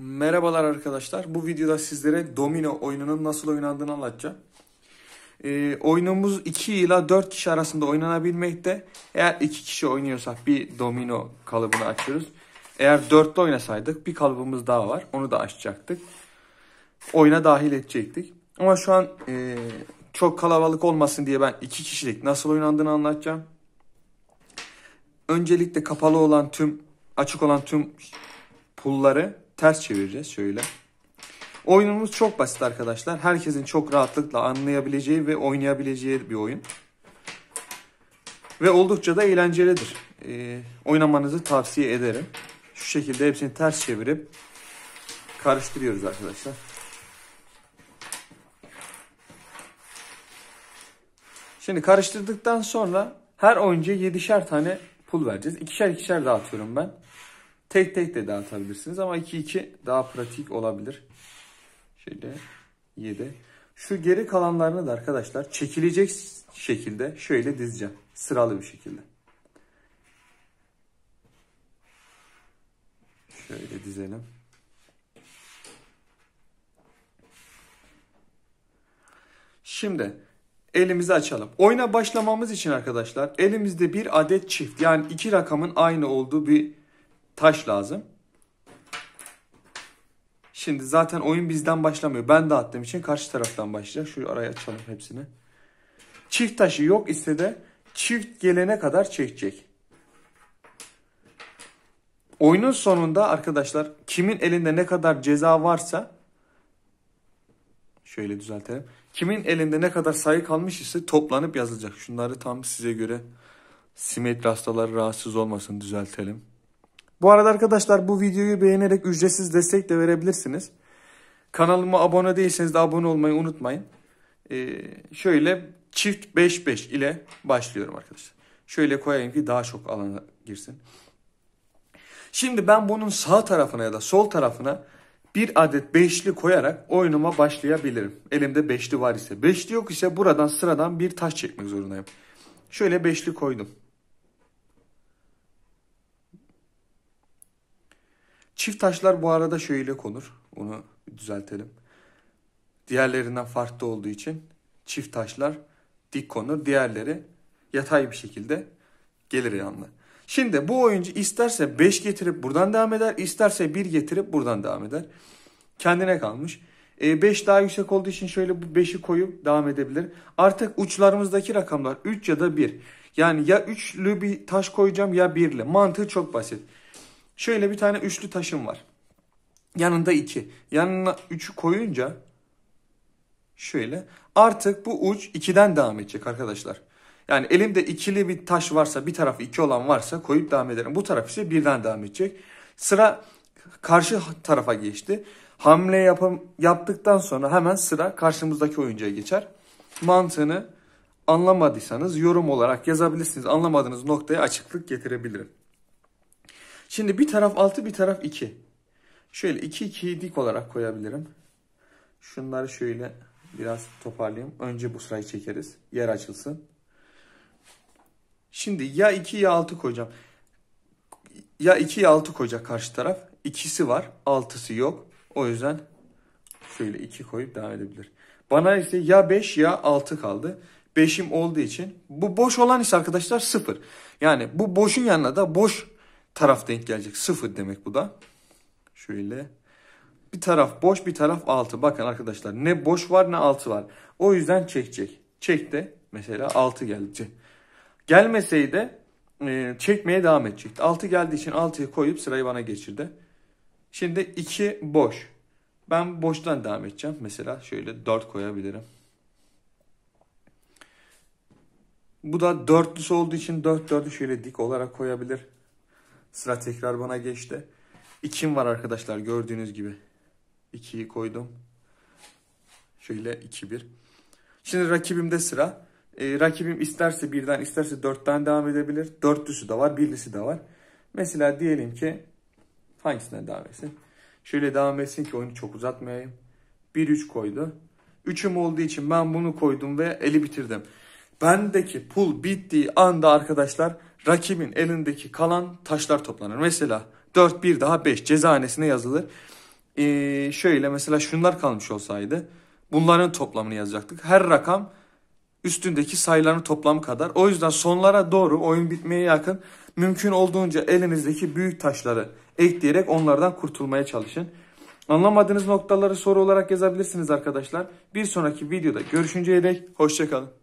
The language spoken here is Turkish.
Merhabalar arkadaşlar. Bu videoda sizlere domino oyununun nasıl oynandığını anlatacağım. E, oyunumuz 2 ila 4 kişi arasında oynanabilmekte. Eğer 2 kişi oynuyorsak bir domino kalıbını açıyoruz. Eğer 4'te oynasaydık bir kalıbımız daha var. Onu da açacaktık. Oyuna dahil edecektik. Ama şu an e, çok kalabalık olmasın diye ben 2 kişilik nasıl oynandığını anlatacağım. Öncelikle kapalı olan tüm, açık olan tüm pulları ters çevireceğiz şöyle. Oyunumuz çok basit arkadaşlar. Herkesin çok rahatlıkla anlayabileceği ve oynayabileceği bir oyun. Ve oldukça da eğlencelidir. Ee, oynamanızı tavsiye ederim. Şu şekilde hepsini ters çevirip karıştırıyoruz arkadaşlar. Şimdi karıştırdıktan sonra her oyuncuya 7'şer tane pul vereceğiz. İkişer ikişer dağıtıyorum ben. Tek tek de dağıtabilirsiniz ama 2-2 daha pratik olabilir. Şöyle 7. Şu geri kalanlarını da arkadaşlar çekilecek şekilde şöyle dizeceğim. Sıralı bir şekilde. Şöyle dizelim. Şimdi elimizi açalım. Oyuna başlamamız için arkadaşlar elimizde bir adet çift yani iki rakamın aynı olduğu bir taş lazım. Şimdi zaten oyun bizden başlamıyor. Ben dağıttığım için karşı taraftan başlayacak. Şu araya açalım hepsini. Çift taşı yok ise de çift gelene kadar çekecek. Oyunun sonunda arkadaşlar kimin elinde ne kadar ceza varsa şöyle düzeltelim. Kimin elinde ne kadar sayı kalmış ise toplanıp yazılacak. Şunları tam size göre simetri hastaları rahatsız olmasın düzeltelim. Bu arada arkadaşlar bu videoyu beğenerek ücretsiz destek de verebilirsiniz. Kanalıma abone değilseniz de abone olmayı unutmayın. Ee, şöyle çift 5-5 ile başlıyorum arkadaşlar. Şöyle koyayım ki daha çok alana girsin. Şimdi ben bunun sağ tarafına ya da sol tarafına bir adet beşli koyarak oyunuma başlayabilirim. Elimde beşli var ise. Beşli yok ise buradan sıradan bir taş çekmek zorundayım. Şöyle beşli koydum. Çift taşlar bu arada şöyle konur. Onu düzeltelim. Diğerlerinden farklı olduğu için çift taşlar dik konur. Diğerleri yatay bir şekilde gelir yanına. Şimdi bu oyuncu isterse 5 getirip buradan devam eder. isterse 1 getirip buradan devam eder. Kendine kalmış. 5 e, daha yüksek olduğu için şöyle bu 5'i koyup devam edebilir. Artık uçlarımızdaki rakamlar 3 ya da 1. Yani ya üçlü bir taş koyacağım ya birli. Mantığı çok basit. Şöyle bir tane üçlü taşım var. Yanında iki. Yanına üçü koyunca şöyle artık bu uç ikiden devam edecek arkadaşlar. Yani elimde ikili bir taş varsa bir tarafı iki olan varsa koyup devam ederim. Bu taraf ise birden devam edecek. Sıra karşı tarafa geçti. Hamle yapım, yaptıktan sonra hemen sıra karşımızdaki oyuncuya geçer. Mantığını anlamadıysanız yorum olarak yazabilirsiniz. Anlamadığınız noktaya açıklık getirebilirim. Şimdi bir taraf 6 bir taraf 2. Şöyle 2 iki, dik olarak koyabilirim. Şunları şöyle biraz toparlayayım. Önce bu sırayı çekeriz. Yer açılsın. Şimdi ya 2 ya 6 koyacağım. Ya 2 ya 6 koyacak karşı taraf. İkisi var. Altısı yok. O yüzden şöyle 2 koyup devam edebilir. Bana ise ya 5 ya 6 kaldı. 5'im olduğu için bu boş olan ise arkadaşlar 0. Yani bu boşun yanına da boş taraf denk gelecek. Sıfır demek bu da. Şöyle. Bir taraf boş bir taraf altı. Bakın arkadaşlar ne boş var ne altı var. O yüzden çekecek. Çek de mesela altı geldi. Gelmeseydi e, çekmeye devam edecekti. Altı geldiği için altıyı koyup sırayı bana geçirdi. Şimdi iki boş. Ben boştan devam edeceğim. Mesela şöyle dört koyabilirim. Bu da dörtlüsü olduğu için dört dördü şöyle dik olarak koyabilir. Sıra tekrar bana geçti. İkim var arkadaşlar gördüğünüz gibi. İki'yi koydum. Şöyle 2-1. Şimdi rakibimde sıra. Ee, rakibim isterse birden isterse dörtten devam edebilir. Dörtlüsü de var birlisi de var. Mesela diyelim ki hangisine devam etsin? Şöyle devam etsin ki oyunu çok uzatmayayım. 1-3 koydu. Üçüm olduğu için ben bunu koydum ve eli bitirdim. Bendeki pul bittiği anda arkadaşlar rakibin elindeki kalan taşlar toplanır. Mesela 4 1 daha 5 cezahanesine yazılır. Ee, şöyle mesela şunlar kalmış olsaydı bunların toplamını yazacaktık. Her rakam üstündeki sayıların toplamı kadar. O yüzden sonlara doğru oyun bitmeye yakın mümkün olduğunca elinizdeki büyük taşları ekleyerek onlardan kurtulmaya çalışın. Anlamadığınız noktaları soru olarak yazabilirsiniz arkadaşlar. Bir sonraki videoda görüşünceye dek hoşçakalın.